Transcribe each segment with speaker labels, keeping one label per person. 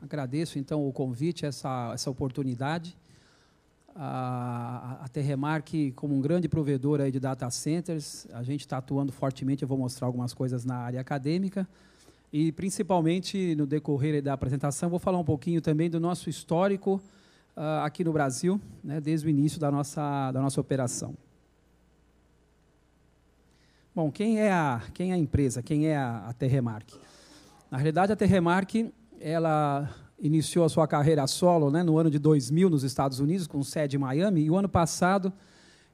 Speaker 1: Agradeço então o convite, essa, essa oportunidade. A, a que como um grande provedor aí de data centers, a gente está atuando fortemente, eu vou mostrar algumas coisas na área acadêmica. E, principalmente, no decorrer da apresentação, vou falar um pouquinho também do nosso histórico uh, aqui no Brasil, né, desde o início da nossa, da nossa operação. Bom, quem é a, quem é a empresa? Quem é a, a Terremark? Na realidade, a Terremark ela iniciou a sua carreira solo né, no ano de 2000 nos Estados Unidos, com sede em Miami, e o ano passado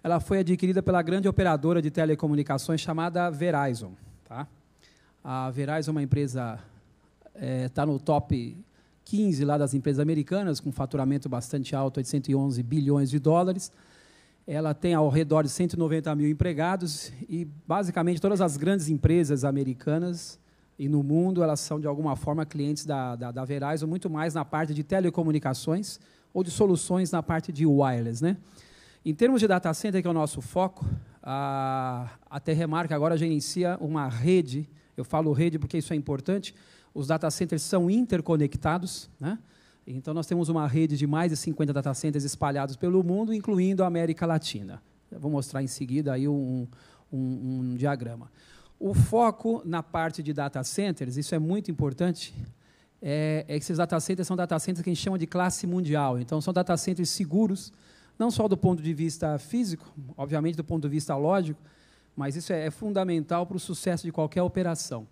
Speaker 1: ela foi adquirida pela grande operadora de telecomunicações chamada Verizon. Tá? A Verizon é uma empresa, está é, tá no top 15 lá das empresas americanas, com faturamento bastante alto, 811 bilhões de dólares. Ela tem ao redor de 190 mil empregados e, basicamente, todas as grandes empresas americanas e no mundo elas são, de alguma forma, clientes da, da, da Verizon, muito mais na parte de telecomunicações ou de soluções na parte de wireless. Né? Em termos de data center, que é o nosso foco, a, a Terremark agora gerencia uma rede, eu falo rede porque isso é importante, os data centers são interconectados, né? então nós temos uma rede de mais de 50 data centers espalhados pelo mundo, incluindo a América Latina. Eu vou mostrar em seguida aí um, um, um diagrama. O foco na parte de data centers, isso é muito importante, é, é que esses data centers são data centers que a gente chama de classe mundial. Então, são data centers seguros, não só do ponto de vista físico, obviamente do ponto de vista lógico, mas isso é, é fundamental para o sucesso de qualquer operação.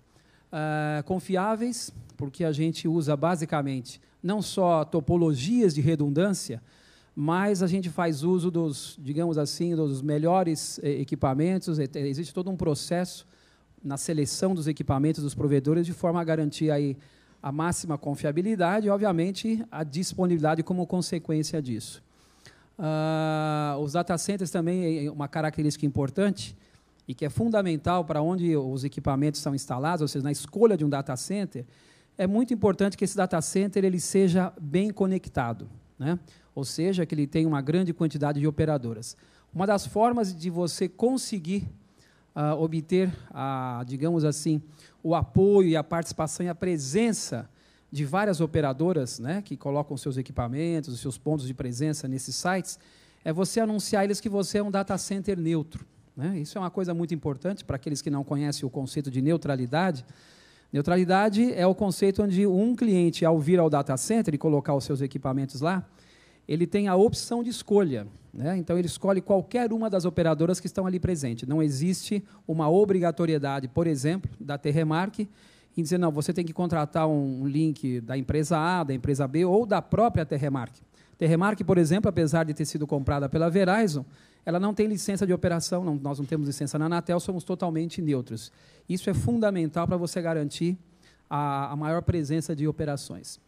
Speaker 1: Uh, confiáveis, porque a gente usa basicamente não só topologias de redundância, mas a gente faz uso dos, digamos assim, dos melhores eh, equipamentos. Eh, existe todo um processo na seleção dos equipamentos dos provedores de forma a garantir aí a máxima confiabilidade e, obviamente, a disponibilidade como consequência disso. Uh, os data centers também é, é uma característica importante e que é fundamental para onde os equipamentos são instalados, ou seja, na escolha de um data center, é muito importante que esse data center ele seja bem conectado, né? ou seja, que ele tenha uma grande quantidade de operadoras. Uma das formas de você conseguir uh, obter, a, digamos assim, o apoio e a participação e a presença de várias operadoras né, que colocam seus equipamentos, seus pontos de presença nesses sites, é você anunciar a eles que você é um data center neutro. Né? Isso é uma coisa muito importante para aqueles que não conhecem o conceito de neutralidade. Neutralidade é o conceito onde um cliente, ao vir ao data center e colocar os seus equipamentos lá, ele tem a opção de escolha. Né? Então, ele escolhe qualquer uma das operadoras que estão ali presentes. Não existe uma obrigatoriedade, por exemplo, da Terremark, em dizer, não, você tem que contratar um link da empresa A, da empresa B ou da própria Terremark. Terremark, por exemplo, apesar de ter sido comprada pela Verizon, ela não tem licença de operação, não, nós não temos licença na Anatel, somos totalmente neutros. Isso é fundamental para você garantir a, a maior presença de operações.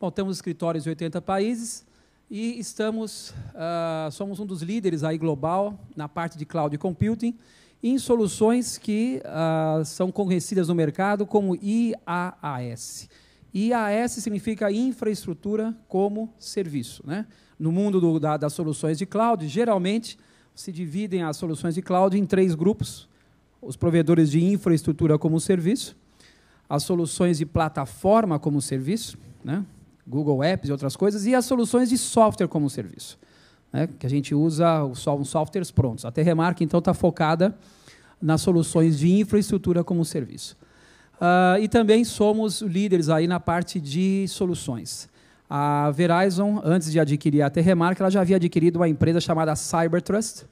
Speaker 1: Bom, temos escritórios em 80 países, e estamos, uh, somos um dos líderes aí global na parte de cloud computing em soluções que uh, são conhecidas no mercado como IaaS. IaaS significa infraestrutura como serviço. Né? No mundo do, da, das soluções de cloud, geralmente se dividem as soluções de cloud em três grupos: os provedores de infraestrutura como serviço, as soluções de plataforma como serviço, né? Google Apps e outras coisas, e as soluções de software como serviço, né? que a gente usa só softwares prontos. A Terremark, então, está focada nas soluções de infraestrutura como serviço. Uh, e também somos líderes aí na parte de soluções. A Verizon, antes de adquirir a Terremark, ela já havia adquirido uma empresa chamada Cybertrust,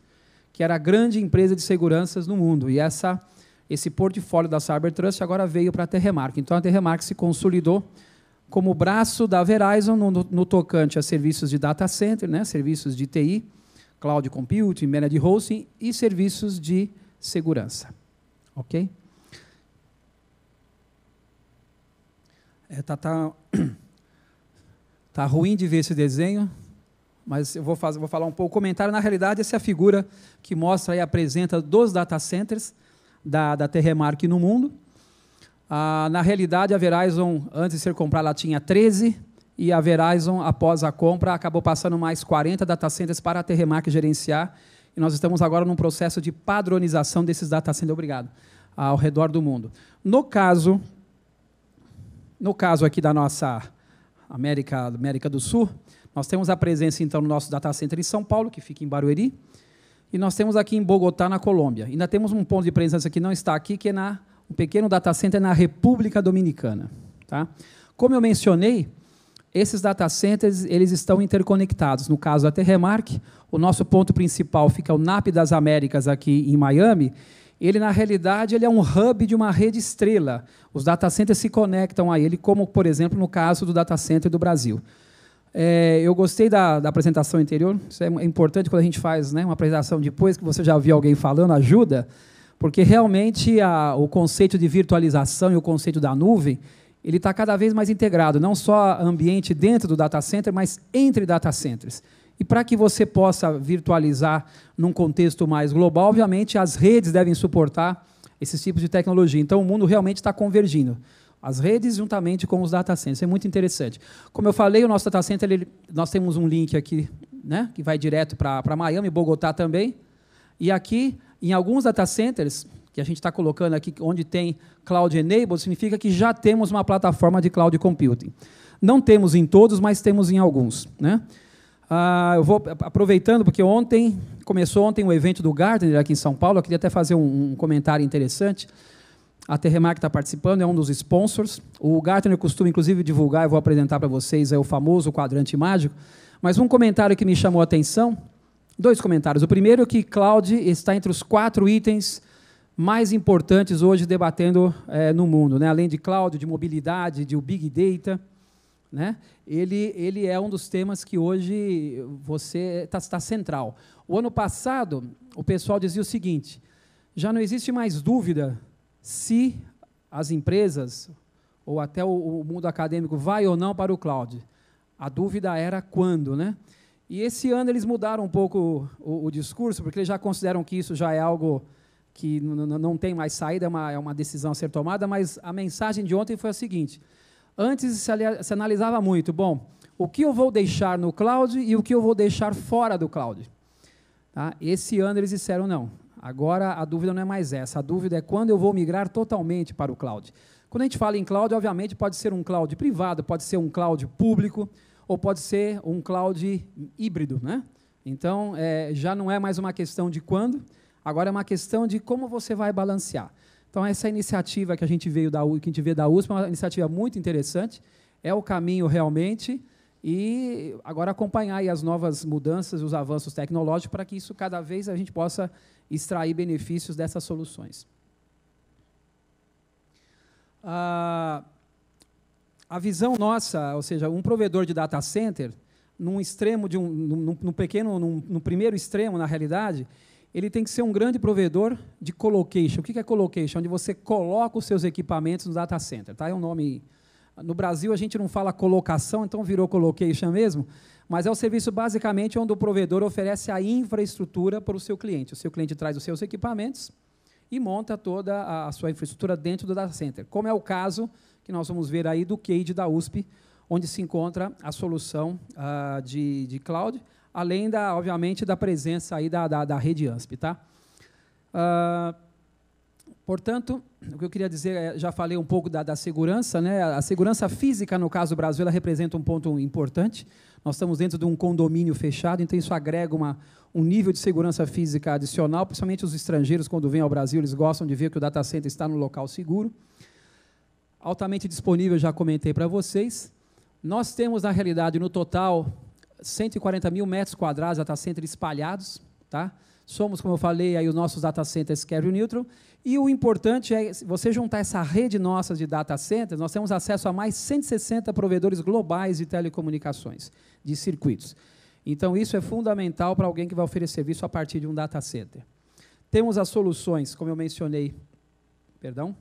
Speaker 1: que era a grande empresa de seguranças no mundo. E essa, esse portfólio da Cybertrust agora veio para a Terremark. Então, a Terremark se consolidou como braço da Verizon no, no, tocante a serviços de data center, né, serviços de TI, cloud computing, managed hosting e serviços de segurança. Ok? É, tá, tá, tá ruim de ver esse desenho, mas eu vou, fazer, vou falar um pouco. O comentário, na realidade, essa é a figura que mostra e apresenta dos data centers da, da Terremark no mundo. Ah, na realidade, a Verizon, antes de ser comprada, ela tinha 13, e a Verizon, após a compra, acabou passando mais 40 data centers para a Terremark gerenciar, e nós estamos agora num processo de padronização desses data centers, obrigado, ao redor do mundo. No caso, no caso aqui da nossa América, América do Sul, nós temos a presença, então, no nosso data center em São Paulo, que fica em Barueri, e nós temos aqui em Bogotá, na Colômbia. Ainda temos um ponto de presença que não está aqui, que é na um pequeno data center na República Dominicana. Tá? Como eu mencionei, esses data centers eles estão interconectados. No caso da Terremark, o nosso ponto principal fica o NAP das Américas aqui em Miami. Ele, na realidade, ele é um hub de uma rede estrela. Os data centers se conectam a ele, como, por exemplo, no caso do data center do Brasil. É, eu gostei da, da, apresentação anterior. Isso é importante quando a gente faz né, uma apresentação depois que você já viu alguém falando, ajuda. Ajuda porque realmente a, o conceito de virtualização e o conceito da nuvem, ele está cada vez mais integrado, não só ambiente dentro do data center, mas entre data centers. E para que você possa virtualizar num contexto mais global, obviamente as redes devem suportar esses tipos de tecnologia. Então o mundo realmente está convergindo. As redes juntamente com os data centers. Isso é muito interessante. Como eu falei, o nosso data center, ele, nós temos um link aqui, né, que vai direto para Miami, Bogotá também. E aqui em alguns data centers, que a gente está colocando aqui, onde tem Cloud Enabled, significa que já temos uma plataforma de Cloud Computing. Não temos em todos, mas temos em alguns. Né? Ah, eu vou aproveitando, porque ontem, começou ontem o evento do Gardner aqui em São Paulo, eu queria até fazer um, um comentário interessante. A Terremac está participando, é um dos sponsors. O Gartner costuma, inclusive, divulgar, eu vou apresentar para vocês, é o famoso quadrante mágico. Mas um comentário que me chamou a atenção dois comentários. O primeiro é que cloud está entre os quatro itens mais importantes hoje debatendo é, no mundo, né? além de cloud, de mobilidade, de big data. Né? Ele, ele é um dos temas que hoje você está tá central. O ano passado, o pessoal dizia o seguinte: já não existe mais dúvida se as empresas ou até o, o mundo acadêmico vai ou não para o cloud. A dúvida era quando, né? E esse ano eles mudaram um pouco o, o discurso, porque eles já consideram que isso já é algo que não tem mais saída, é uma, é uma decisão a ser tomada, mas a mensagem de ontem foi a seguinte: antes se, se analisava muito, bom, o que eu vou deixar no cloud e o que eu vou deixar fora do cloud. Tá? Esse ano eles disseram não. Agora a dúvida não é mais essa, a dúvida é quando eu vou migrar totalmente para o cloud. Quando a gente fala em cloud, obviamente pode ser um cloud privado, pode ser um cloud público, ou pode ser um cloud híbrido, né? Então, é, já não é mais uma questão de quando, agora é uma questão de como você vai balancear. Então, essa iniciativa que a gente veio da, que a gente vê da USP é uma iniciativa muito interessante, é o caminho realmente, e agora acompanhar as novas mudanças, os avanços tecnológicos, para que isso cada vez a gente possa extrair benefícios dessas soluções. Ah, a visão nossa, ou seja, um provedor de data center, num extremo de um, num, num pequeno, num, primeiro extremo, na realidade, ele tem que ser um grande provedor de colocation. O que é colocation? Onde você coloca os seus equipamentos no data center. Tá? É um nome. No Brasil a gente não fala colocação, então virou colocation mesmo. Mas é o serviço basicamente onde o provedor oferece a infraestrutura para o seu cliente. O seu cliente traz os seus equipamentos e monta toda a sua infraestrutura dentro do data center. Como é o caso que nós vamos ver aí do CADE da USP, onde se encontra a solução uh, de, de cloud, além, da, obviamente, da presença aí da, da, da rede ANSP. Tá? Uh, portanto, o que eu queria dizer, é, já falei um pouco da, da segurança. Né? A segurança física, no caso do Brasil, ela representa um ponto importante. Nós estamos dentro de um condomínio fechado, então isso agrega uma, um nível de segurança física adicional, principalmente os estrangeiros, quando vêm ao Brasil, eles gostam de ver que o data center está no local seguro altamente disponível, já comentei para vocês. Nós temos, na realidade, no total, 140 mil metros quadrados de data center espalhados. Tá? Somos, como eu falei, aí os nossos data centers carrier é neutral. E o importante é você juntar essa rede nossa de data centers, nós temos acesso a mais 160 provedores globais de telecomunicações, de circuitos. Então, isso é fundamental para alguém que vai oferecer serviço a partir de um data center. Temos as soluções, como eu mencionei, perdão,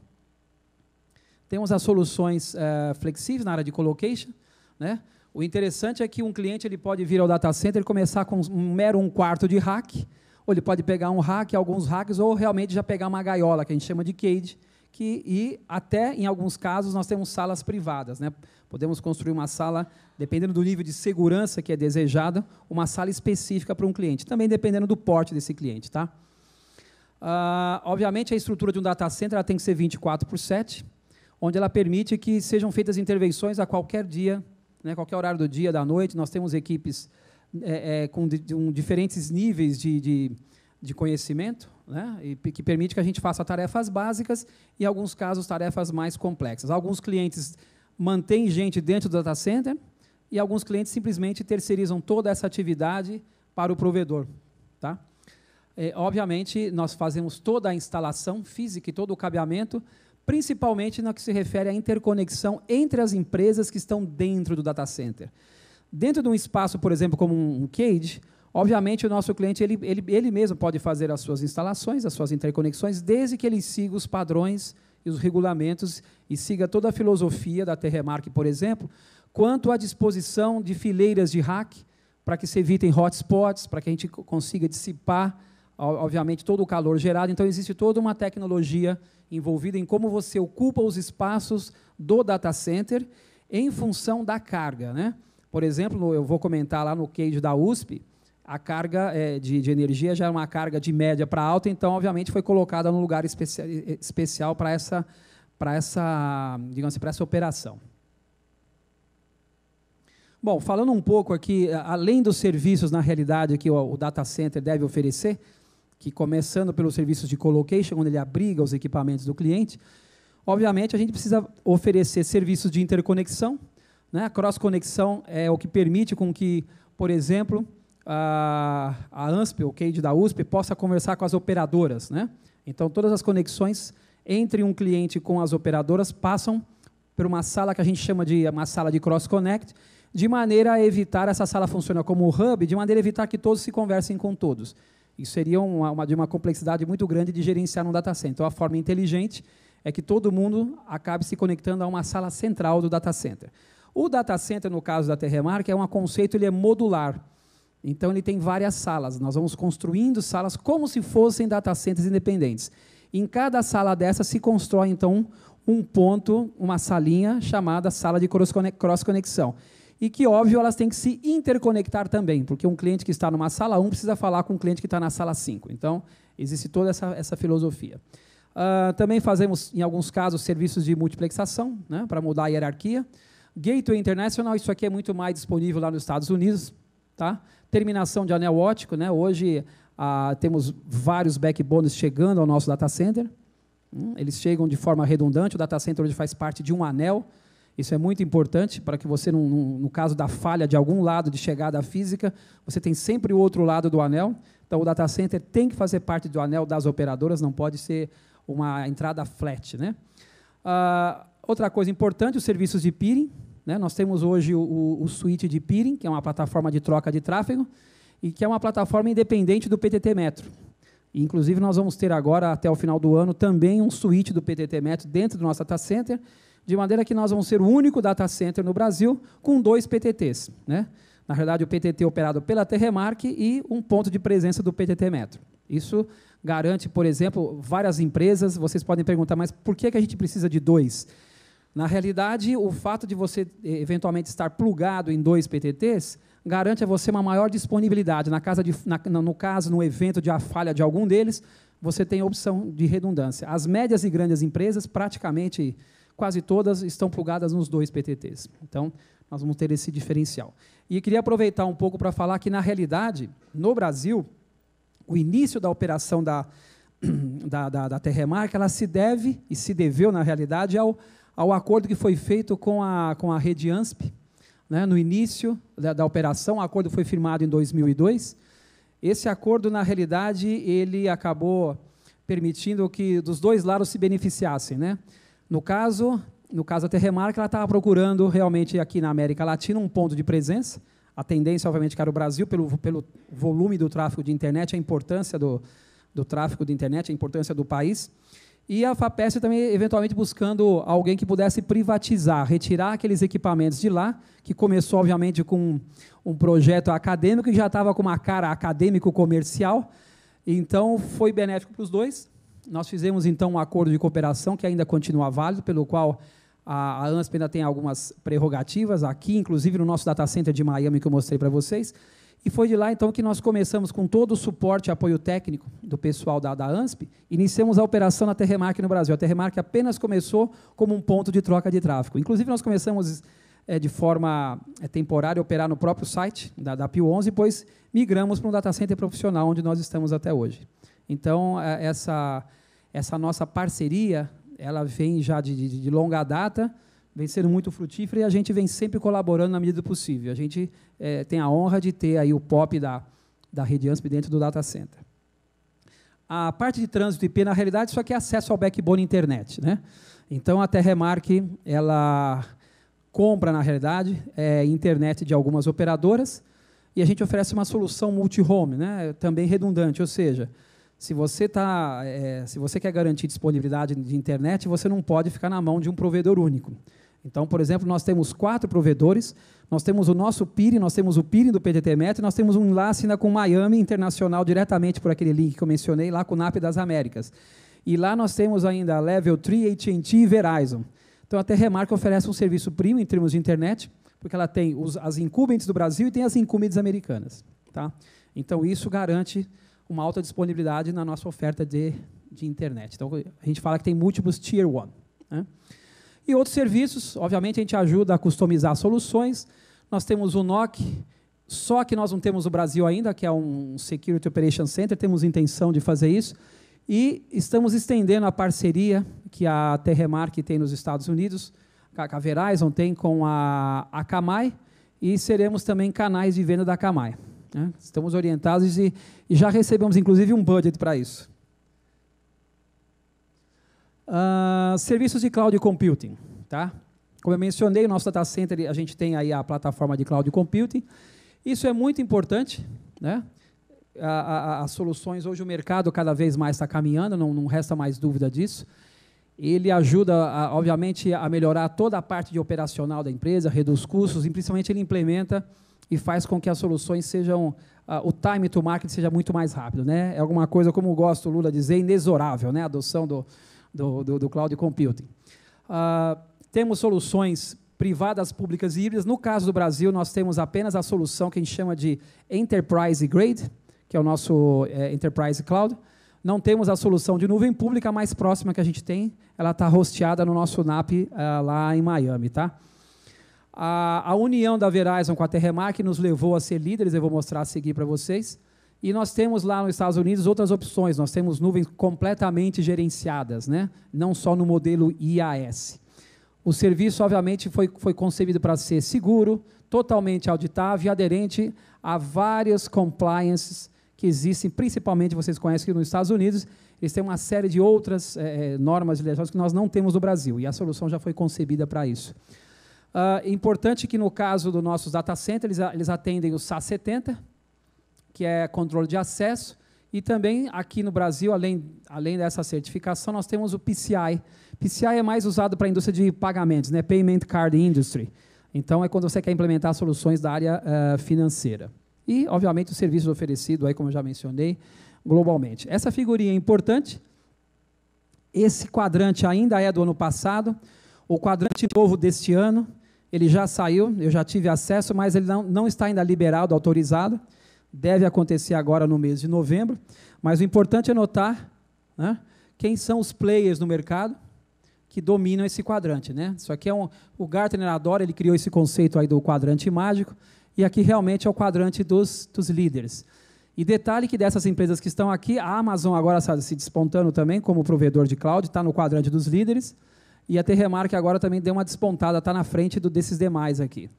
Speaker 1: temos as soluções uh, flexíveis na área de colocation. Né? O interessante é que um cliente ele pode vir ao data center e começar com um mero um quarto de rack, ou ele pode pegar um rack, alguns racks, ou realmente já pegar uma gaiola, que a gente chama de cage, que, e até, em alguns casos, nós temos salas privadas. Né? Podemos construir uma sala, dependendo do nível de segurança que é desejada, uma sala específica para um cliente, também dependendo do porte desse cliente. Tá? Uh, obviamente, a estrutura de um data center tem que ser 24 por 7, onde ela permite que sejam feitas intervenções a qualquer dia, né, qualquer horário do dia, da noite. Nós temos equipes é, é, com, de, um, diferentes níveis de, de, de conhecimento, né, e que permite que a gente faça tarefas básicas e, em alguns casos, tarefas mais complexas. Alguns clientes mantêm gente dentro do data center e alguns clientes simplesmente terceirizam toda essa atividade para o provedor. Tá? É, obviamente, nós fazemos toda a instalação física e todo o cabeamento, principalmente no que se refere à interconexão entre as empresas que estão dentro do data center. Dentro de um espaço, por exemplo, como um cage, obviamente o nosso cliente ele, ele, ele mesmo pode fazer as suas instalações, as suas interconexões, desde que ele siga os padrões e os regulamentos e siga toda a filosofia da Terremark, por exemplo, quanto à disposição de fileiras de rack para que se evitem hotspots, para que a gente consiga dissipar, obviamente, todo o calor gerado. Então, existe toda uma tecnologia envolvida em como você ocupa os espaços do data center em função da carga. Né? Por exemplo, eu vou comentar lá no cage da USP, a carga é, de, de, energia já é uma carga de média para alta, então, obviamente, foi colocada num lugar eh, especial para essa, essa, digamos assim, essa operação. Bom, falando um pouco aqui, além dos serviços, na realidade, que o, o data center deve oferecer, que começando pelos serviços de colocation, onde ele abriga os equipamentos do cliente, obviamente a gente precisa oferecer serviços de interconexão. Né? A cross-conexão é o que permite com que, por exemplo, a, a ANSP, o CADE da USP, possa conversar com as operadoras. Né? Então, todas as conexões entre um cliente com as operadoras passam por uma sala que a gente chama de uma sala de cross-connect, de maneira a evitar, essa sala funciona como hub, de maneira a evitar que todos se conversem com todos. Isso seria uma, uma, de uma complexidade muito grande de gerenciar um data center. Então, a forma inteligente é que todo mundo acabe se conectando a uma sala central do data center. O data center, no caso da Terremark, é um conceito ele é modular. Então, ele tem várias salas. Nós vamos construindo salas como se fossem data centers independentes. Em cada sala dessa se constrói, então, um ponto, uma salinha chamada sala de cross-conexão e que, óbvio, elas têm que se interconectar também, porque um cliente que está numa sala 1 precisa falar com um cliente que está na sala 5. Então, existe toda essa, essa filosofia. Uh, também fazemos, em alguns casos, serviços de multiplexação, né, para mudar a hierarquia. Gateway International, isso aqui é muito mais disponível lá nos Estados Unidos. Tá? Terminação de anel ótico né? hoje uh, temos vários backbones chegando ao nosso data center. Hum, eles chegam de forma redundante, o data center hoje faz parte de um anel, isso é muito importante para que você, no caso da falha de algum lado de chegada física, você tem sempre o outro lado do anel. Então, o data center tem que fazer parte do anel das operadoras, não pode ser uma entrada flat. Né? Uh, outra coisa importante, os serviços de peering. Né? Nós temos hoje o, o, o Suite de peering, que é uma plataforma de troca de tráfego, e que é uma plataforma independente do PTT Metro. Inclusive, nós vamos ter agora, até o final do ano, também um suíte do PTT Metro dentro do nosso data center, de maneira que nós vamos ser o único data center no Brasil com dois PTTs. Né? Na realidade, o PTT é operado pela Terremark e um ponto de presença do PTT Metro. Isso garante, por exemplo, várias empresas. Vocês podem perguntar, mas por que, que a gente precisa de dois? Na realidade, o fato de você eh, eventualmente estar plugado em dois PTTs garante a você uma maior disponibilidade. Na casa de, na, no caso, no evento de a falha de algum deles, você tem a opção de redundância. As médias e grandes empresas, praticamente quase todas estão plugadas nos dois PTTs. Então, nós vamos ter esse diferencial. E queria aproveitar um pouco para falar que, na realidade, no Brasil, o início da operação da, da, da, da Terremark, ela se deve, e se deveu, na realidade, ao, ao acordo que foi feito com a, com a rede ANSP, né, no início da, da operação, o acordo foi firmado em 2002. Esse acordo, na realidade, ele acabou permitindo que dos dois lados se beneficiassem, né? No caso, no caso da Terremark ela estava procurando realmente aqui na América Latina um ponto de presença. A tendência, obviamente, que era o Brasil, pelo, pelo volume do tráfego de internet, a importância do, do tráfego de internet, a importância do país. E a FAPESP também, eventualmente, buscando alguém que pudesse privatizar, retirar aqueles equipamentos de lá, que começou, obviamente, com um projeto acadêmico e já estava com uma cara acadêmico-comercial. Então, foi benéfico para os dois. Nós fizemos então um acordo de cooperação que ainda continua válido, pelo qual a, ANSP ainda tem algumas prerrogativas aqui, inclusive no nosso data center de Miami que eu mostrei para vocês. E foi de lá então que nós começamos com todo o suporte e apoio técnico do pessoal da, da ANSP, iniciamos a operação na Terremark no Brasil. A Terremark apenas começou como um ponto de troca de tráfego. Inclusive nós começamos é, de forma é, temporária operar no próprio site da, da Pio 11, depois migramos para um data center profissional onde nós estamos até hoje. Então, é, essa, essa nossa parceria, ela vem já de, de, de longa data, vem sendo muito frutífera e a gente vem sempre colaborando na medida do possível. A gente é, tem a honra de ter aí o POP da, da rede ANSP dentro do data center. A parte de trânsito IP, na realidade, isso aqui é acesso ao backbone internet. Né? Então, a Terremark, ela compra, na realidade, é, internet de algumas operadoras e a gente oferece uma solução multi-home, né? também redundante, ou seja, se você, tá, é, se você quer garantir disponibilidade de internet, você não pode ficar na mão de um provedor único. Então, por exemplo, nós temos quatro provedores, nós temos o nosso peering, nós temos o peering do PTTMET, nós temos um enlace ainda com Miami Internacional, diretamente por aquele link que eu mencionei, lá com o NAP das Américas. E lá nós temos ainda a Level 3, AT&T e Verizon. Então, a Terremark oferece um serviço primo em termos de internet, porque ela tem os, as incumbentes do Brasil e tem as incumbentes americanas. Tá? Então, isso garante uma alta disponibilidade na nossa oferta de, de internet. Então, a gente fala que tem múltiplos Tier 1. Né? E outros serviços, obviamente, a gente ajuda a customizar soluções. Nós temos o NOC, só que nós não temos o Brasil ainda, que é um Security Operations Center, temos intenção de fazer isso. E estamos estendendo a parceria que a Terremark tem nos Estados Unidos, a Verizon tem com a, Akamai e seremos também canais de venda da Akamai. Né? Estamos orientados e, e, já recebemos, inclusive, um budget para isso. Uh, serviços de cloud computing. Tá? Como eu mencionei, o nosso data center, a gente tem aí a plataforma de cloud computing. Isso é muito importante. Né? as soluções, hoje o mercado cada vez mais está caminhando, não, não resta mais dúvida disso. Ele ajuda, a, obviamente, a melhorar toda a parte de operacional da empresa, reduz custos e, principalmente, ele implementa e faz com que as soluções sejam, uh, o time to market seja muito mais rápido. Né? É alguma coisa, como gosto Lula dizer, inexorável, né? a adoção do, do, do, do cloud computing. Uh, temos soluções privadas, públicas e híbridas. No caso do Brasil, nós temos apenas a solução que a gente chama de Enterprise Grade, que é o nosso é, Enterprise Cloud. Não temos a solução de nuvem pública mais próxima que a gente tem. Ela está hosteada no nosso NAP uh, ah, lá em Miami, tá? A, a união da Verizon com a Terremac nos levou a ser líderes, eu vou mostrar a seguir para vocês. E nós temos lá nos Estados Unidos outras opções, nós temos nuvens completamente gerenciadas, né? não só no modelo IAS. O serviço, obviamente, foi, foi concebido para ser seguro, totalmente auditável e aderente a várias compliances que existem, principalmente, vocês conhecem que nos Estados Unidos, eles têm uma série de outras é, normas legislativas que nós não temos no Brasil, e a solução já foi concebida para isso. Uh, importante que no caso dos nossos data centers, eles, eles atendem o SAS 70, que é controle de acesso, e também aqui no Brasil, além, além dessa certificação, nós temos o PCI. PCI é mais usado para a indústria de pagamentos, né? Payment Card Industry. Então, é quando você quer implementar soluções da área uh, financeira. E, obviamente, os serviços oferecidos, aí, como eu já mencionei, globalmente. Essa figurinha é importante. Esse quadrante ainda é do ano passado. O quadrante novo deste ano ele já saiu, eu já tive acesso, mas ele não, não está ainda liberado, autorizado. Deve acontecer agora no mês de novembro. Mas o importante é notar né, quem são os players no mercado que dominam esse quadrante. Né? Isso aqui é um. O Gartner adora, ele criou esse conceito aí do quadrante mágico, e aqui realmente é o quadrante dos, dos líderes. E detalhe que dessas empresas que estão aqui, a Amazon agora está se despontando também como provedor de cloud, está no quadrante dos líderes. E a Terremar, que agora também deu uma despontada, está na frente do, desses demais aqui.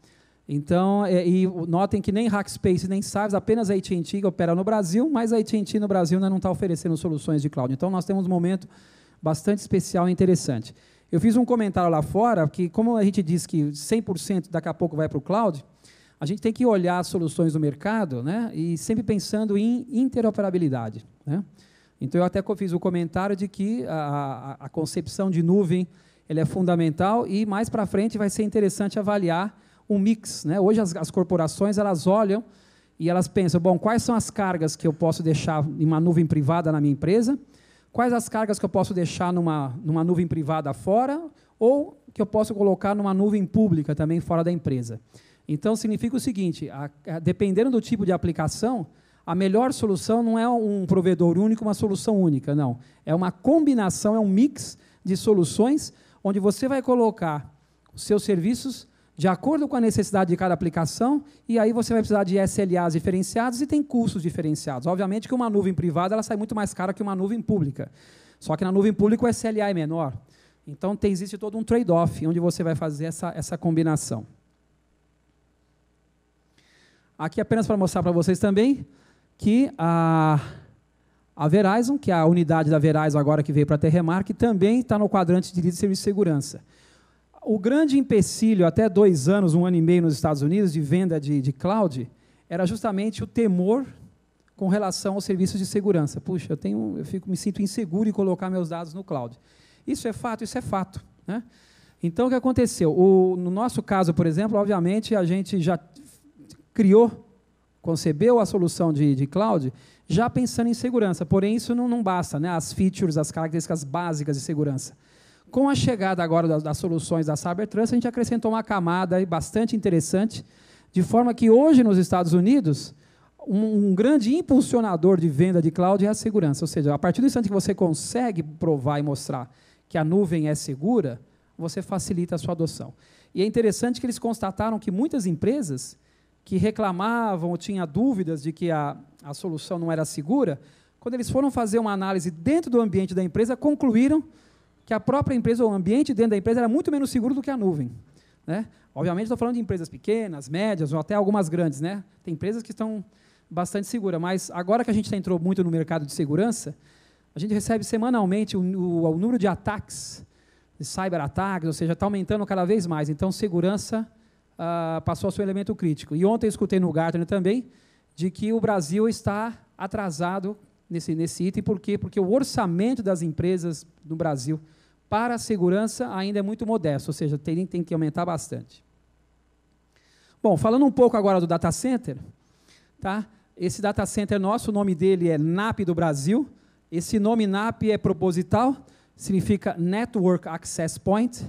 Speaker 1: Então, é, e notem que nem Hackspace nem Saves, apenas a AT&T opera no Brasil, mas a AT&T no Brasil ainda não está oferecendo soluções de cloud. Então, nós temos um momento bastante especial e interessante. Eu fiz um comentário lá fora que, como a gente diz que 100% daqui a pouco vai para o cloud, a gente tem que olhar as soluções do mercado né, e sempre pensando em interoperabilidade. Né? Então, eu até fiz o comentário de que a, a, a concepção de nuvem ele é fundamental e mais para frente vai ser interessante avaliar o mix. Né? Hoje as, as, corporações elas olham e elas pensam, bom, quais são as cargas que eu posso deixar em uma nuvem privada na minha empresa? Quais as cargas que eu posso deixar numa, numa nuvem privada fora? Ou que eu posso colocar numa nuvem pública também fora da empresa? Então, significa o seguinte, a, a, dependendo do tipo de aplicação, a melhor solução não é um provedor único, uma solução única, não. É uma combinação, é um mix de soluções onde você vai colocar os seus serviços de acordo com a necessidade de cada aplicação, e aí você vai precisar de SLAs diferenciados e tem custos diferenciados. Obviamente que uma nuvem privada ela sai muito mais cara que uma nuvem pública. Só que na nuvem pública o SLA é menor. Então tem, existe todo um trade-off onde você vai fazer essa, essa combinação. Aqui apenas para mostrar para vocês também que a a Verizon, que é a unidade da Verizon agora que veio para a Terremar, que também está no quadrante de líder de serviço de segurança. O grande empecilho, até dois anos, um ano e meio nos Estados Unidos, de venda de, de cloud, era justamente o temor com relação aos serviços de segurança. Puxa, eu, tenho, eu fico, me sinto inseguro em colocar meus dados no cloud. Isso é fato, isso é fato. Né? Então, o que aconteceu? O, no nosso caso, por exemplo, obviamente, a gente já criou, concebeu a solução de, de cloud já pensando em segurança. Porém, isso não, não basta, né? as features, as características básicas de segurança. Com a chegada agora das, das soluções da Cybertrust, a gente acrescentou uma camada bastante interessante, de forma que hoje nos Estados Unidos, um, um, grande impulsionador de venda de cloud é a segurança. Ou seja, a partir do instante que você consegue provar e mostrar que a nuvem é segura, você facilita a sua adoção. E é interessante que eles constataram que muitas empresas que reclamavam ou tinham dúvidas de que a, a solução não era segura, quando eles foram fazer uma análise dentro do ambiente da empresa, concluíram que a própria empresa ou o ambiente dentro da empresa era muito menos seguro do que a nuvem. Né? Obviamente, estou falando de empresas pequenas, médias ou até algumas grandes. Né? Tem empresas que estão bastante seguras, mas agora que a gente entrou muito no mercado de segurança, a gente recebe semanalmente o, o, o número de ataques, de cyberataques, ou seja, está aumentando cada vez mais. Então, segurança uh, passou a seu elemento crítico. E ontem eu escutei no Gartner também de que o Brasil está atrasado nesse, nesse item. Por quê? Porque o orçamento das empresas no Brasil para a segurança ainda é muito modesto, ou seja, tem, tem que aumentar bastante. Bom, falando um pouco agora do data center, tá? esse data center nosso, o nome dele é NAP do Brasil. Esse nome NAP é proposital, significa Network Access Point.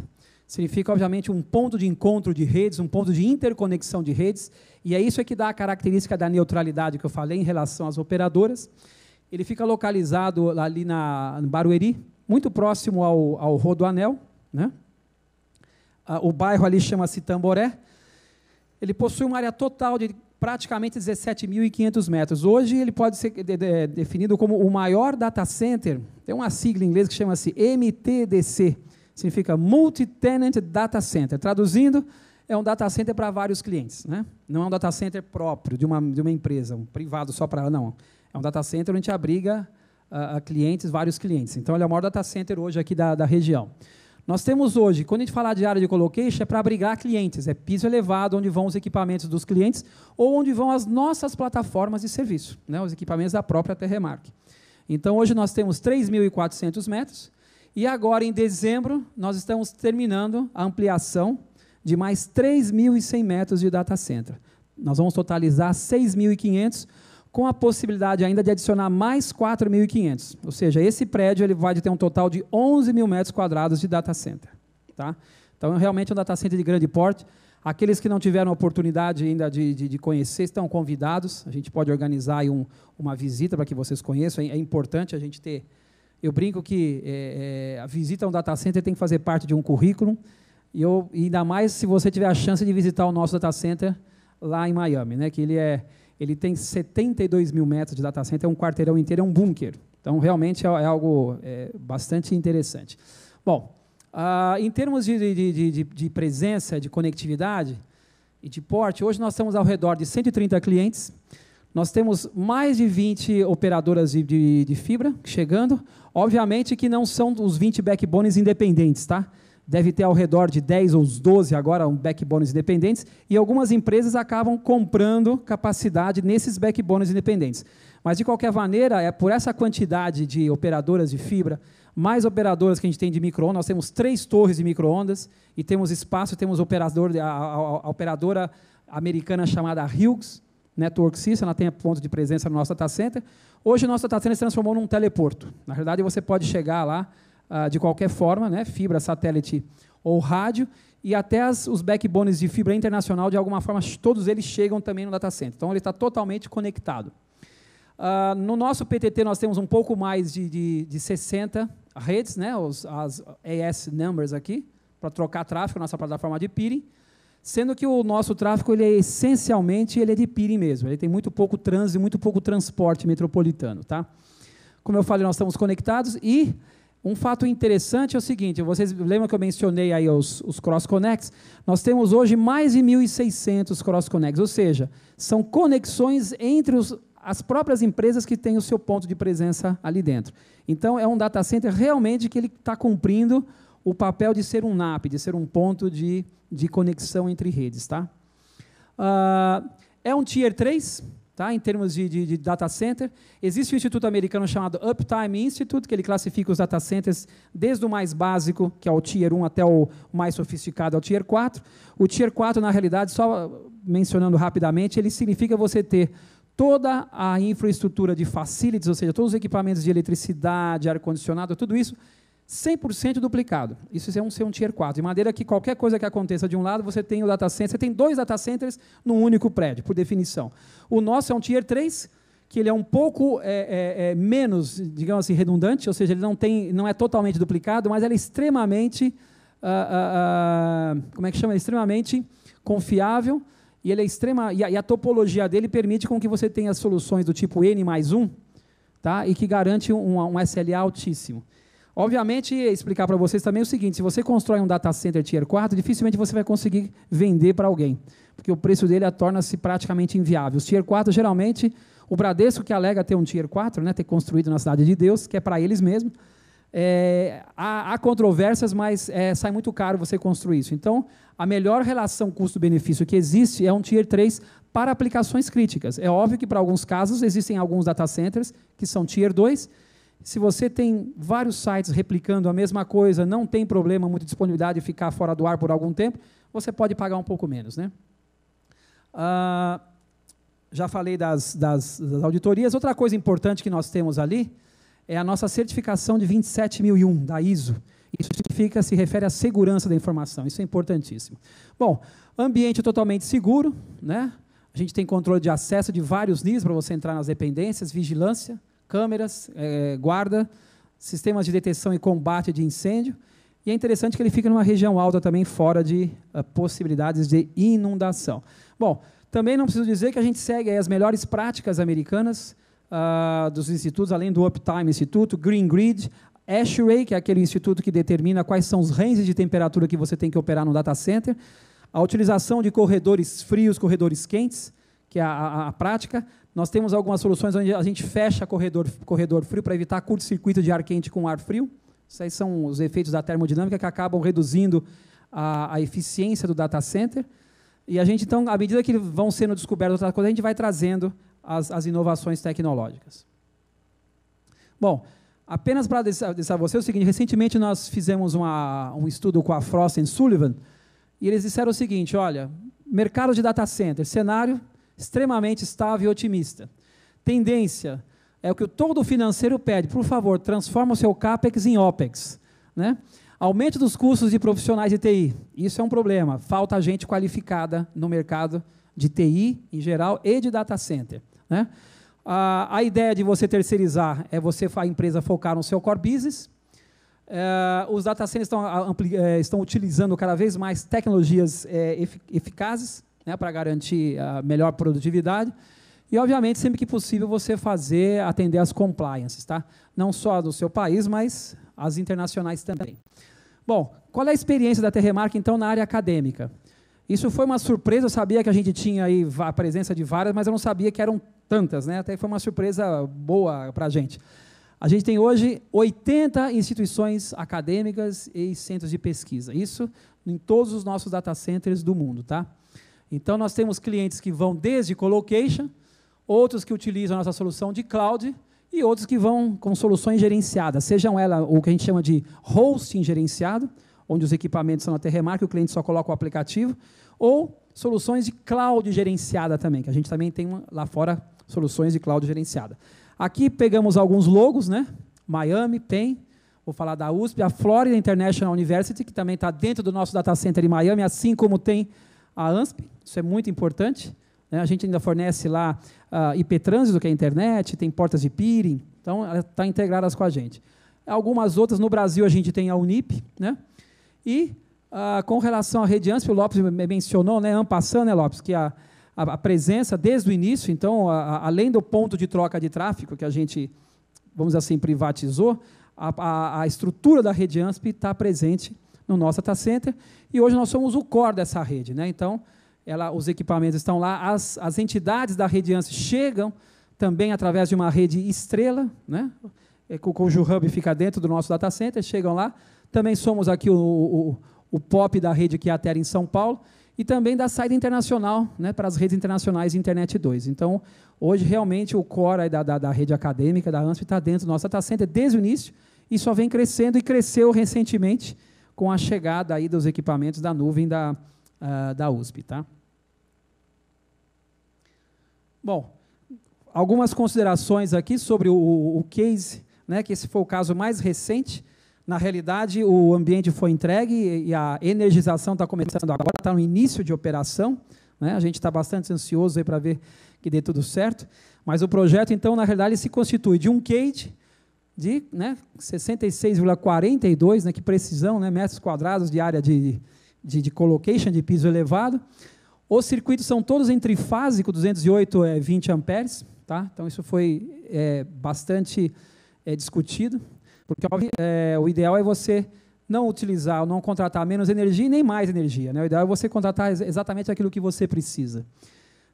Speaker 1: Significa, obviamente, um ponto de encontro de redes, um ponto de interconexão de redes, e é isso que dá a característica da neutralidade que eu falei em relação às operadoras. Ele fica localizado ali na Barueri, muito próximo ao, ao Rodoanel. Né? Ah, o bairro ali chama-se Tamboré. Ele possui uma área total de praticamente 17.500 metros. Hoje ele pode ser de, de, definido como o maior data center, tem uma sigla em inglês que chama-se MTDC, significa Multi-Tenant Data Center. Traduzindo, é um data center para vários clientes. Né? Não é um data center próprio de uma, de uma empresa, um privado só para... Não, é um data center onde a gente abriga a, a clientes, vários clientes. Então, ele é o maior data center hoje aqui da, da região. Nós temos hoje, quando a gente falar de área de colocation, é para abrigar clientes, é piso elevado onde vão os equipamentos dos clientes ou onde vão as nossas plataformas de serviço, né, os equipamentos da própria Terremark. Então, hoje nós temos 3.400 metros, e agora, em dezembro, nós estamos terminando a ampliação de mais 3.100 metros de data center. Nós vamos totalizar 6.500, com a possibilidade ainda de adicionar mais 4.500. Ou seja, esse prédio ele vai ter um total de 11 mil metros quadrados de data center. Tá? Então, realmente é um data center de grande porte. Aqueles que não tiveram oportunidade ainda de, de, de, conhecer estão convidados. A gente pode organizar um, uma visita para que vocês conheçam. É, é importante a gente ter eu brinco que é, é, a visita a um data center tem que fazer parte de um currículo, e eu, ainda mais se você tiver a chance de visitar o nosso data center lá em Miami, né? que ele, é, ele tem 72 mil metros de data center, é um quarteirão inteiro, é um bunker. Então, realmente é, é algo é, bastante interessante. Bom, ah, em termos de, de, de, de presença, de conectividade e de porte, hoje nós estamos ao redor de 130 clientes, nós temos mais de 20 operadoras de, de, de fibra chegando. Obviamente que não são os 20 backbones independentes, tá? Deve ter ao redor de 10 ou 12 agora um backbones independentes. E algumas empresas acabam comprando capacidade nesses backbones independentes. Mas, de qualquer maneira, é por essa quantidade de operadoras de fibra, mais operadoras que a gente tem de micro-ondas. Nós temos três torres de micro-ondas e temos espaço, temos operador, a, a, a, operadora americana chamada Hughes, Network System, ela tem pontos de presença no nosso data center. Hoje o nosso data center se transformou num teleporto. Na verdade, você pode chegar lá ah, de qualquer forma, né? fibra, satélite ou rádio, e até as, os backbones de fibra internacional, de alguma forma, todos eles chegam também no data center. Então, ele está totalmente conectado. Ah, no nosso PTT, nós temos um pouco mais de, de, de 60 redes, né? Os, as AS numbers aqui, para trocar tráfego, nossa plataforma de peering. Sendo que o nosso tráfego ele é essencialmente ele é de Piri mesmo, ele tem muito pouco trânsito, muito pouco transporte metropolitano, tá? Como eu falei, nós estamos conectados e um fato interessante é o seguinte, vocês lembram que eu mencionei aí os, os cross-connects? Nós temos hoje mais de 1.600 cross-connects, ou seja, são conexões entre os, as próprias empresas que têm o seu ponto de presença ali dentro. Então, é um data center realmente que ele está cumprindo o papel de ser um NAP, de ser um ponto de, de conexão entre redes. Tá? Uh, é um Tier 3, tá? em termos de, de, de, data center. Existe um instituto americano chamado Uptime Institute, que ele classifica os data centers desde o mais básico, que é o Tier 1, até o mais sofisticado, é o Tier 4. O Tier 4, na realidade, só mencionando rapidamente, ele significa você ter toda a infraestrutura de facilities, ou seja, todos os equipamentos de eletricidade, ar-condicionado, tudo isso 100% duplicado. Isso é um, ser é um Tier 4. De maneira que qualquer coisa que aconteça de um lado, você tem o data center, você tem dois data centers num único prédio, por definição. O nosso é um Tier 3, que ele é um pouco é, é, é, menos, digamos assim, redundante, ou seja, ele não, tem, não é totalmente duplicado, mas ele é extremamente, ah, ah, ah, como é que chama? É extremamente confiável e, ele é extrema, e a, e, a, topologia dele permite com que você tenha soluções do tipo N mais 1, tá? e que garante um, um SLA altíssimo. Obviamente, explicar para vocês também o seguinte: se você constrói um data center tier 4, dificilmente você vai conseguir vender para alguém, porque o preço dele torna-se praticamente inviável. Os tier 4, geralmente, o Bradesco que alega ter um tier 4, né, ter construído na Cidade de Deus, que é para eles mesmos, é, há, há, controvérsias, mas é, sai muito caro você construir isso. Então, a melhor relação custo-benefício que existe é um tier 3 para aplicações críticas. É óbvio que para alguns casos existem alguns data centers que são tier 2 se você tem vários sites replicando a mesma coisa, não tem problema, muita disponibilidade de ficar fora do ar por algum tempo, você pode pagar um pouco menos. Né? Ah, já falei das, das, das, auditorias. Outra coisa importante que nós temos ali é a nossa certificação de 27001 da ISO. Isso significa, se refere à segurança da informação. Isso é importantíssimo. Bom, ambiente totalmente seguro, né? A gente tem controle de acesso de vários níveis para você entrar nas dependências, vigilância, câmeras, é, guarda, sistemas de detecção e combate de incêndio. E é interessante que ele fica numa região alta também, fora de uh, possibilidades de inundação. Bom, também não preciso dizer que a gente segue as melhores práticas americanas uh, dos institutos, além do Uptime Instituto, Green Grid, ASHRAE, que é aquele instituto que determina quais são os ranges de temperatura que você tem que operar no data center, a utilização de corredores frios, corredores quentes, que é a, a, a prática, nós temos algumas soluções onde a gente fecha corredor, corredor frio para evitar curto-circuito de ar quente com ar frio. Isso aí são os efeitos da termodinâmica que acabam reduzindo a, a eficiência do data center. E a gente, então, à medida que vão sendo descobertas outras coisas, a gente vai trazendo as, as inovações tecnológicas. Bom, apenas para deixar você é o seguinte, recentemente nós fizemos uma, um estudo com a Frost Sullivan, e eles disseram o seguinte, olha, mercado de data center, cenário extremamente estável e otimista. Tendência é o que todo financeiro pede, por favor, transforma o seu CAPEX em OPEX. Né? Aumento dos custos de profissionais de TI. Isso é um problema. Falta gente qualificada no mercado de TI em geral e de data center. Né? A, a ideia de você terceirizar é você, a empresa, focar no seu core business. É, os data centers estão, é, estão utilizando cada vez mais tecnologias é, eficazes né, para garantir a melhor produtividade. E, obviamente, sempre que possível, você fazer, atender às compliances, tá? não só do seu país, mas as internacionais também. Bom, qual é a experiência da Terremark, então, na área acadêmica? Isso foi uma surpresa, eu sabia que a gente tinha aí a presença de várias, mas eu não sabia que eram tantas, né? Até foi uma surpresa boa para a gente. A gente tem hoje 80 instituições acadêmicas e centros de pesquisa. Isso em todos os nossos data centers do mundo, tá? Então, nós temos clientes que vão desde colocation, outros que utilizam a nossa solução de cloud e outros que vão com soluções gerenciadas, sejam ela o que a gente chama de hosting gerenciado, onde os equipamentos são na Terremark, o cliente só coloca o aplicativo, ou soluções de cloud gerenciada também, que a gente também tem lá fora soluções de cloud gerenciada. Aqui pegamos alguns logos, né? Miami, Penn, vou falar da USP, a Florida International University, que também está dentro do nosso data center em Miami, assim como tem a ANSP, isso é muito importante. Né? A gente ainda fornece lá uh, IP Trânsito, que é a internet, tem portas de peering, então estão está integradas com a gente. Algumas outras, no Brasil a gente tem a Unip, né? E uh, com relação à rede ANSP, o Lopes mencionou, né, Ampassan, né, Lopes, que a, a, a, presença desde o início, então, a, além do ponto de troca de tráfego que a gente, vamos assim, privatizou, a, a estrutura da rede ANSP está presente no nosso data center, e hoje nós somos o core dessa rede. Né? Então, ela, os equipamentos estão lá, as, as entidades da rede ANSI chegam também através de uma rede estrela, né? É, o cujo hub fica dentro do nosso data center, chegam lá. Também somos aqui o, o, o POP da rede que é a Terra em São Paulo, e também da saída internacional né, para as redes internacionais Internet 2. Então, hoje, realmente, o core da, da, da rede acadêmica, da ANSP, está dentro do nosso data center desde o início e só vem crescendo e cresceu recentemente com a chegada aí dos equipamentos da nuvem da, uh, da USP. Tá? Bom, algumas considerações aqui sobre o, o case, né, que esse foi o caso mais recente. Na realidade, o ambiente foi entregue e a energização está começando agora, está no início de operação. Né? A gente está bastante ansioso para ver que dê tudo certo. Mas o projeto, então, na realidade, se constitui de um CADE, de né, 66,42, né, que precisão, né, metros quadrados de área de, de, de colocation, de piso elevado. Os circuitos são todos em trifásico, 208 é 20 amperes, tá? então isso foi é, bastante é, discutido, porque é, o ideal é você não utilizar ou não contratar menos energia e nem mais energia. Né? O ideal é você contratar exatamente aquilo que você precisa.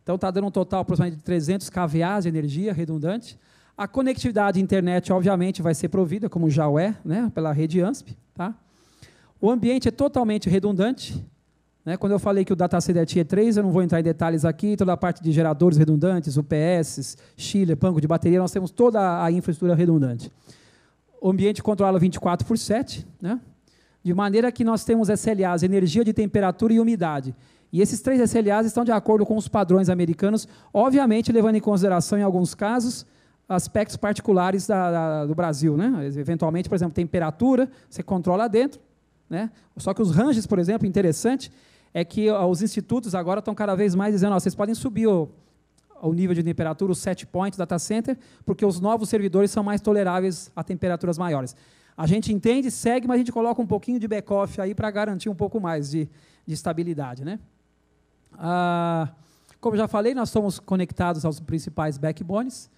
Speaker 1: Então está dando um total aproximadamente de 300 kVA de energia redundante, a conectividade à internet, obviamente, vai ser provida, como já o é, né, pela rede ANSP. Tá? O ambiente é totalmente redundante. Né? Quando eu falei que o Dataset é Tier 3, eu não vou entrar em detalhes aqui, toda a parte de geradores redundantes, UPS, chiller, banco de bateria, nós temos toda a infraestrutura redundante. O ambiente controlado 24 por 7, né? de maneira que nós temos SLAs, energia de temperatura e umidade. E esses três SLAs estão de acordo com os padrões americanos, obviamente levando em consideração, em alguns casos, aspectos particulares da, da, do Brasil. Né? Eventualmente, por exemplo, temperatura, você controla dentro. Né? Só que os ranges, por exemplo, interessante, é que os institutos agora estão cada vez mais dizendo, ó, vocês podem subir o, o nível de temperatura, os set points, data center, porque os novos servidores são mais toleráveis a temperaturas maiores. A gente entende, segue, mas a gente coloca um pouquinho de back-off aí para garantir um pouco mais de, de estabilidade. Né? Ah, como já falei, nós somos conectados aos principais backbones.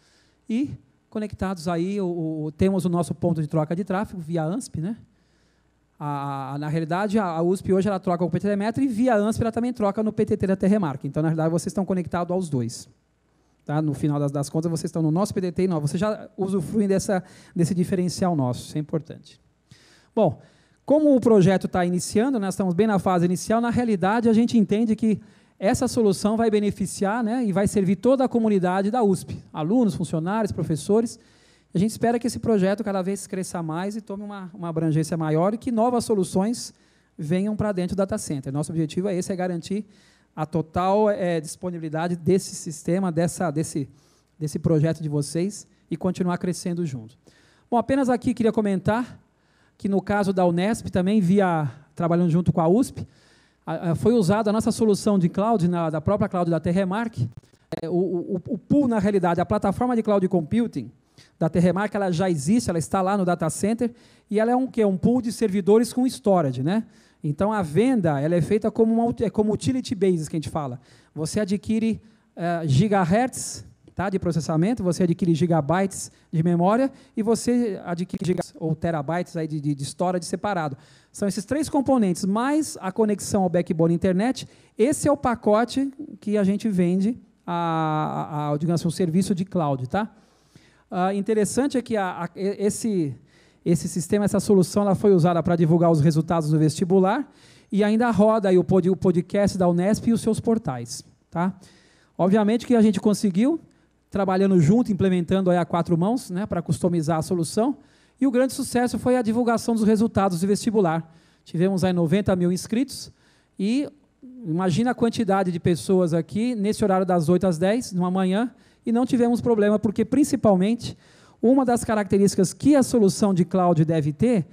Speaker 1: E conectados aí, o, o, temos o nosso ponto de troca de tráfego via ANSP, né? A, na realidade, a USP hoje ela troca com o PTTemetro e via ANSP ela também troca no PTT da Terremark. Então, na realidade, vocês estão conectados aos dois. Tá? No final das, das contas, vocês estão no nosso PTT e nós. Vocês já usufruem dessa, desse diferencial nosso. Isso é importante. Bom, como o projeto está iniciando, nós né? estamos bem na fase inicial, na realidade, a gente entende que essa solução vai beneficiar né, e vai servir toda a comunidade da USP, alunos, funcionários, professores. A gente espera que esse projeto cada vez cresça mais e tome uma, uma abrangência maior e que novas soluções venham para dentro do data center. Nosso objetivo é esse, é garantir a total é, disponibilidade desse sistema, dessa, desse, desse projeto de vocês e continuar crescendo junto. Bom, apenas aqui queria comentar que no caso da Unesp, também via trabalhando junto com a USP, foi usada a nossa solução de cloud, na, da própria cloud da Terremark. É, o, o, o, pool, na realidade, a plataforma de cloud computing da Terremark, ela já existe, ela está lá no data center, e ela é um, que é um pool de servidores com storage, né? Então, a venda ela é feita como, uma, é como utility basis, que a gente fala. Você adquire é, gigahertz tá? de processamento, você adquire gigabytes de memória e você adquire gigabytes ou terabytes aí de, de, de storage separado. São esses três componentes, mais a conexão ao backbone internet. Esse é o pacote que a gente vende, a, a, a digamos assim, o serviço de cloud. Tá? Ah, interessante é que a, a, esse, esse sistema, essa solução, ela foi usada para divulgar os resultados do vestibular e ainda roda aí o podcast da Unesp e os seus portais. Tá? Obviamente que a gente conseguiu trabalhando junto, implementando aí a quatro mãos, né, para customizar a solução. E o grande sucesso foi a divulgação dos resultados do vestibular. Tivemos aí 90 mil inscritos e imagina a quantidade de pessoas aqui nesse horário das 8 às 10, numa manhã, e não tivemos problema, porque principalmente uma das características que a solução de cloud deve ter,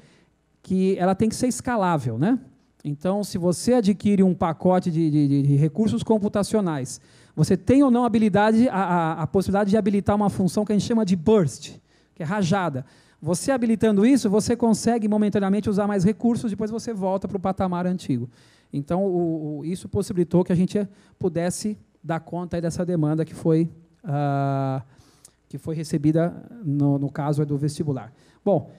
Speaker 1: que ela tem que ser escalável, né? Então, se você adquire um pacote de, de, de recursos computacionais você tem ou não habilidade, a, a, a possibilidade de habilitar uma função que a gente chama de burst, que é rajada. Você habilitando isso, você consegue momentaneamente usar mais recursos, depois você volta para o patamar antigo. Então, o, o, isso possibilitou que a gente pudesse dar conta dessa demanda que foi, uh, que foi recebida, no, no caso do vestibular. Bom,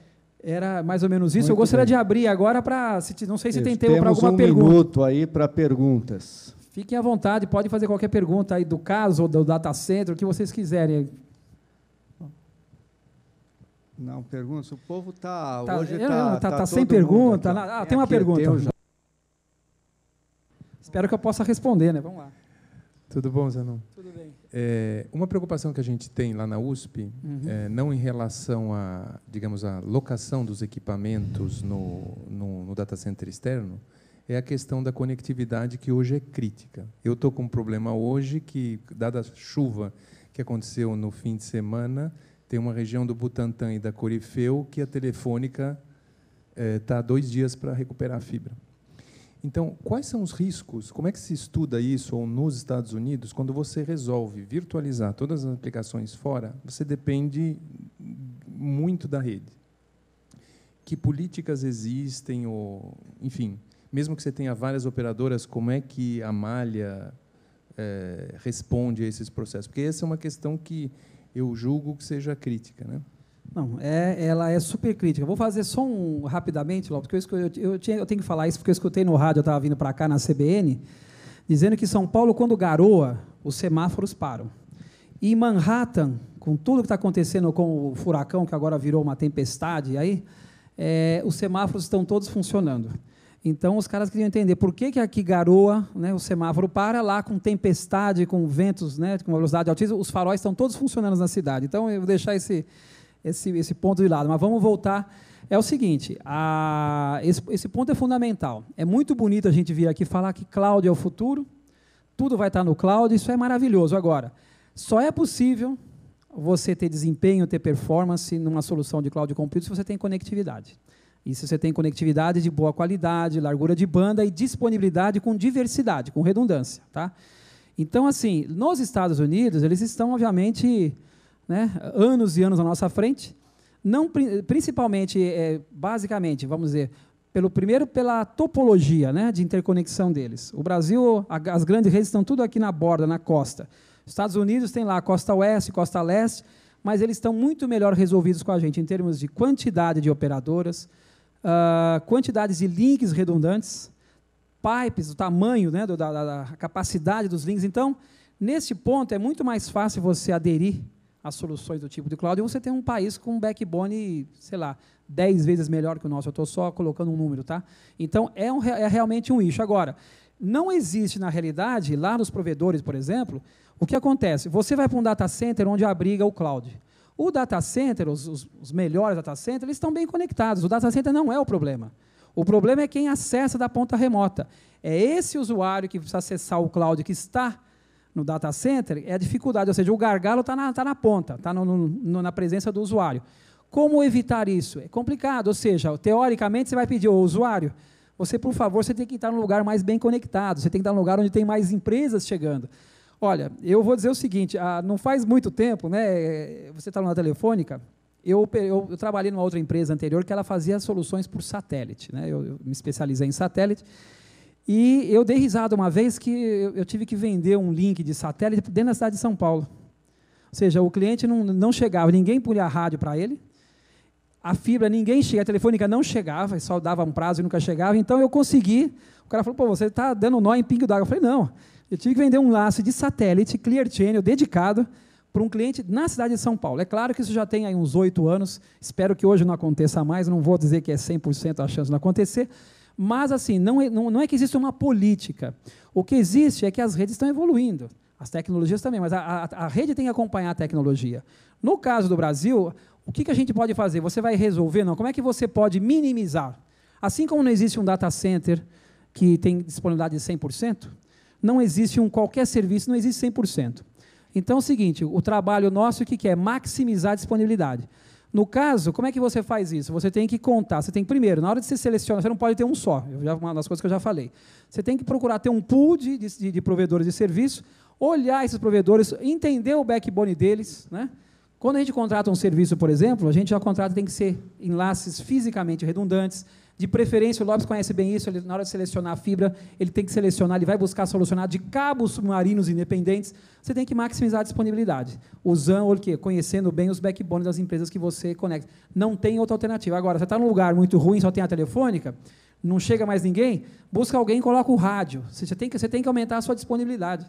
Speaker 1: era mais ou menos isso. Muito Eu gostaria bem. de abrir agora para. Não sei se isso, tem tempo para alguma um pergunta. Temos um
Speaker 2: minuto aí para perguntas.
Speaker 1: Fiquem à vontade, pode fazer qualquer pergunta aí do caso, ou do data center, o que vocês quiserem.
Speaker 2: Não, pergunta. O povo está. Tá, hoje está. Tá, tá, tá, sem pergunta. Ah, tem uma pergunta.
Speaker 1: Espero que eu possa responder, né? Vamos lá. Tudo bom, Zanon? Tudo bem. É, uma preocupação que a gente tem lá na USP, uhum. é, não em relação a, digamos, a locação dos equipamentos no, no, no data center externo, é a questão da conectividade que hoje é crítica. Eu estou com um problema hoje
Speaker 2: que, dada a chuva que aconteceu no fim de semana, tem uma região do Butantã e da Corifeu que a telefônica está eh, é, dois dias para recuperar a fibra.
Speaker 1: Então, quais são os riscos? Como é que se estuda isso ou nos Estados Unidos quando você resolve virtualizar todas as aplicações fora? Você depende muito da rede. Que políticas existem ou, enfim, mesmo que você tenha várias operadoras, como é que a malha é, responde a esses processos? Porque essa é uma questão que eu julgo que seja crítica, né? Não, é, ela é super crítica. Vou fazer só um rapidamente, porque eu, eu, eu, tinha, eu tenho que falar isso porque eu escutei no rádio, eu estava vindo para cá na CBN, dizendo que São Paulo, quando garoa, os semáforos param. E em Manhattan, com tudo que está acontecendo com o furacão, que agora virou uma tempestade, aí é, os semáforos estão todos funcionando. Então os caras queriam entender por que, que aqui garoa, né, o semáforo para, lá com tempestade, com ventos, né, com velocidade altíssima, os faróis estão todos funcionando na cidade. Então eu vou deixar esse, esse, esse ponto de lado, mas vamos voltar. É o seguinte, a, esse, esse ponto é fundamental. É muito bonito a gente vir aqui falar que cloud é o futuro, tudo vai estar no cloud, isso é maravilhoso. Agora, só é possível você ter desempenho, ter performance numa solução de cloud computing se você tem conectividade. E se você tem conectividade de boa qualidade, largura de banda e disponibilidade com diversidade, com redundância, tá? Então, assim, nos Estados Unidos, eles estão, obviamente, né, anos e anos à nossa frente, não principalmente, é, basicamente, vamos dizer, pelo primeiro pela topologia né, de interconexão deles. O Brasil, a, as grandes redes estão tudo aqui na borda, na costa. Estados Unidos tem lá a costa oeste, costa leste, mas eles estão muito melhor resolvidos com a gente em termos de quantidade de operadoras, uh, quantidades de links redundantes, pipes, o tamanho, né, da, da capacidade dos links. Então, nesse ponto, é muito mais fácil você aderir às soluções do tipo de cloud e você tem um país com um backbone, sei lá, 10 vezes melhor que o nosso. Eu estou só colocando um número, tá? Então, é, um, é realmente um nicho. Agora, não existe, na realidade, lá nos provedores, por exemplo, o que acontece? Você vai para um data center onde abriga o cloud. O data center, os, os, os melhores data centers, eles estão bem conectados. O data center não é o problema. O problema é quem acessa da ponta remota. É esse usuário que precisa acessar o cloud que está no data center, é a dificuldade, ou seja, o gargalo está na, tá na ponta, está na presença do usuário. Como evitar isso? É complicado, ou seja, teoricamente você vai pedir ao usuário, você, por favor, você tem que estar num lugar mais bem conectado, você tem que estar num lugar onde tem mais empresas chegando. Olha, eu vou dizer o seguinte: ah, não faz muito tempo, né? Você está na telefônica. Eu, eu, eu, trabalhei numa outra empresa anterior que ela fazia soluções por satélite, né? Eu, eu me especializei em satélite. E eu dei risada uma vez que eu, tive que vender um link de satélite dentro da cidade de São Paulo. Ou seja, o cliente não, não chegava, ninguém punha a rádio para ele, a fibra ninguém chega, a telefônica não chegava, só dava um prazo e nunca chegava. Então eu consegui. O cara falou: pô, você está dando nó em pingo d'água. Eu falei: não. Eu tive que vender um laço de satélite Clear Channel dedicado para um cliente na cidade de São Paulo. É claro que isso já tem aí uns oito anos, espero que hoje não aconteça mais, não vou dizer que é 100% a chance de não acontecer, mas assim, não é, não, é que existe uma política. O que existe é que as redes estão evoluindo, as tecnologias também, mas a, a, a rede tem que acompanhar a tecnologia. No caso do Brasil, o que, que a gente pode fazer? Você vai resolver? Não. Como é que você pode minimizar? Assim como não existe um data center que tem disponibilidade de 100%, não existe um qualquer serviço, não existe 100%. Então é o seguinte, o trabalho nosso é o que, é? Maximizar a disponibilidade. No caso, como é que você faz isso? Você tem que contar. Você tem primeiro, na hora de você selecionar, você não pode ter um só. uma das coisas que eu já falei. Você tem que procurar ter um pool de, de, de provedores de serviço, olhar esses provedores, entender o backbone deles. Né? Quando a gente contrata um serviço, por exemplo, a gente já contrata, tem que ser enlaces fisicamente redundantes, de preferência, o Lopes conhece bem isso, ele, na hora de selecionar a fibra, ele tem que selecionar, ele vai buscar solucionar de cabos submarinos independentes, você tem que maximizar a disponibilidade, usando o quê? Conhecendo bem os backbones das empresas que você conecta. Não tem outra alternativa. Agora, você está num lugar muito ruim, só tem a telefônica, não chega mais ninguém, busca alguém e coloca o rádio. Você tem que, você tem que aumentar a sua disponibilidade.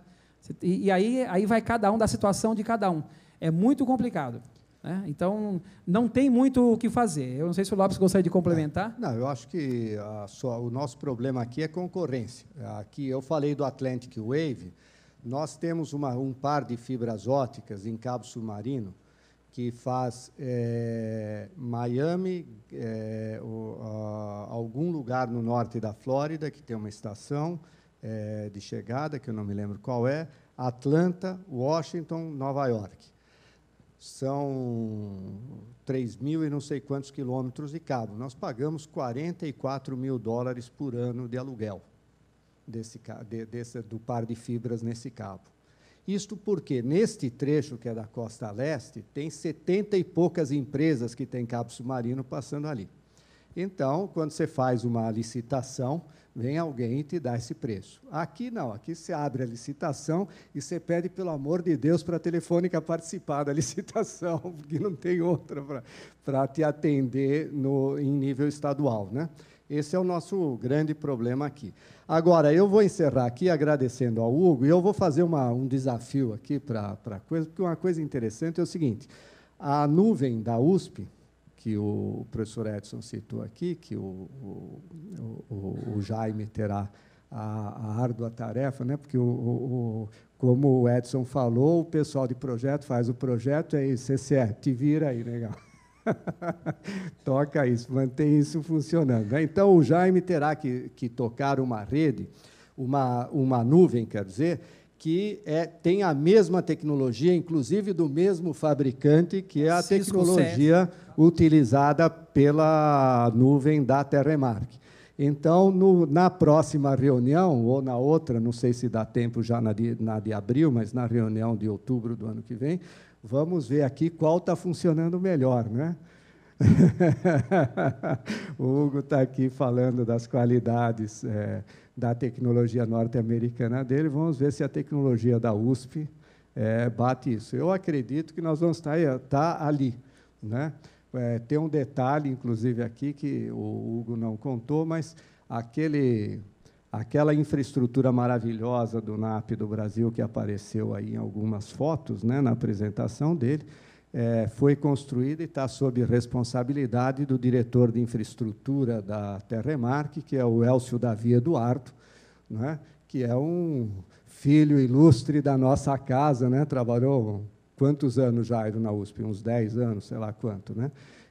Speaker 1: E, e aí, aí vai cada um da situação de cada um. É muito complicado. Né? Então, não tem muito o que fazer. Eu não sei se o Lopes gostaria de é. complementar. Não, eu acho que sua, o nosso
Speaker 2: problema aqui é concorrência. Aqui eu falei do Atlantic Wave. Nós temos uma, um par de fibras óticas em cabo submarino que faz é, Miami, é, o, a, algum lugar no norte da Flórida, que tem uma estação é, de chegada, que eu não me lembro qual é, Atlanta, Washington, Nova York são 3 mil e não sei quantos quilômetros de cabo. Nós pagamos 44 mil dólares por ano de aluguel desse, de, desse, do par de fibras nesse cabo. Isto porque, neste trecho que é da costa leste, tem 70 e poucas empresas que têm cabo submarino passando ali. Então, quando você faz uma licitação, vem alguém e te dá esse preço. Aqui não, aqui você abre a licitação e você pede, pelo amor de Deus, para a telefônica participar da licitação, porque não tem outra para te atender no, em nível estadual. Né? Esse é o nosso grande problema aqui. Agora, eu vou encerrar aqui agradecendo ao Hugo, e eu vou fazer uma, um desafio aqui para a coisa, porque uma coisa interessante é o seguinte, a nuvem da USP, que o professor Edson citou aqui, que o, o, o, o Jaime terá a, a, árdua tarefa, né? porque, o, o, como o Edson falou, o pessoal de projeto faz o projeto, é isso, CCE, é, te vira aí, legal. Toca isso, mantém isso funcionando. Né? Então, o Jaime terá que, que tocar uma rede, uma, uma nuvem, quer dizer, que é, tem a mesma tecnologia, inclusive do mesmo fabricante, que é a Cisco tecnologia utilizada pela nuvem da Terremark. Então, no, na próxima reunião, ou na outra, não sei se dá tempo já na de, na de abril, mas na reunião de outubro do ano que vem, vamos ver aqui qual está funcionando melhor, né? o Hugo está aqui falando das qualidades é, da tecnologia norte-americana dele. Vamos ver se a tecnologia da USP é, bate isso. Eu acredito que nós vamos estar, estar é, tá ali. Né? É, tem um detalhe, inclusive, aqui que o Hugo não contou, mas aquele, aquela infraestrutura maravilhosa do NAP do Brasil que apareceu aí em algumas fotos né, na apresentação dele, é, foi construída e está sob responsabilidade do diretor de infraestrutura da Terremark, que é o Elcio Davi Eduardo, né, que é um filho ilustre da nossa casa, né, trabalhou quantos anos, já na USP? Uns 10 anos, sei lá quanto. Né?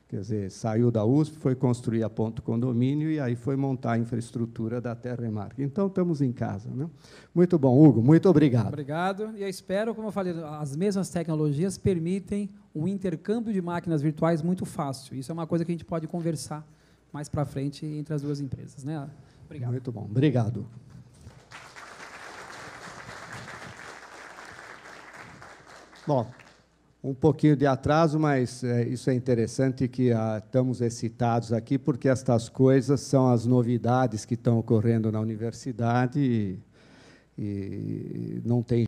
Speaker 2: Quer dizer, saiu da USP, foi construir a ponto condomínio e aí foi montar a infraestrutura da Terra e Marca. Então, estamos em casa. Né? Muito bom, Hugo, muito obrigado.
Speaker 1: Obrigado. E eu espero, como eu falei, as mesmas tecnologias permitem um intercâmbio de máquinas virtuais muito fácil. Isso é uma coisa que a gente pode conversar mais para frente entre as duas empresas. Né? Obrigado. Muito bom, obrigado.
Speaker 2: Bom, um pouquinho de atraso, mas é, isso é interessante que ah, estamos excitados aqui, porque estas coisas são as novidades que estão ocorrendo na universidade e, e não tem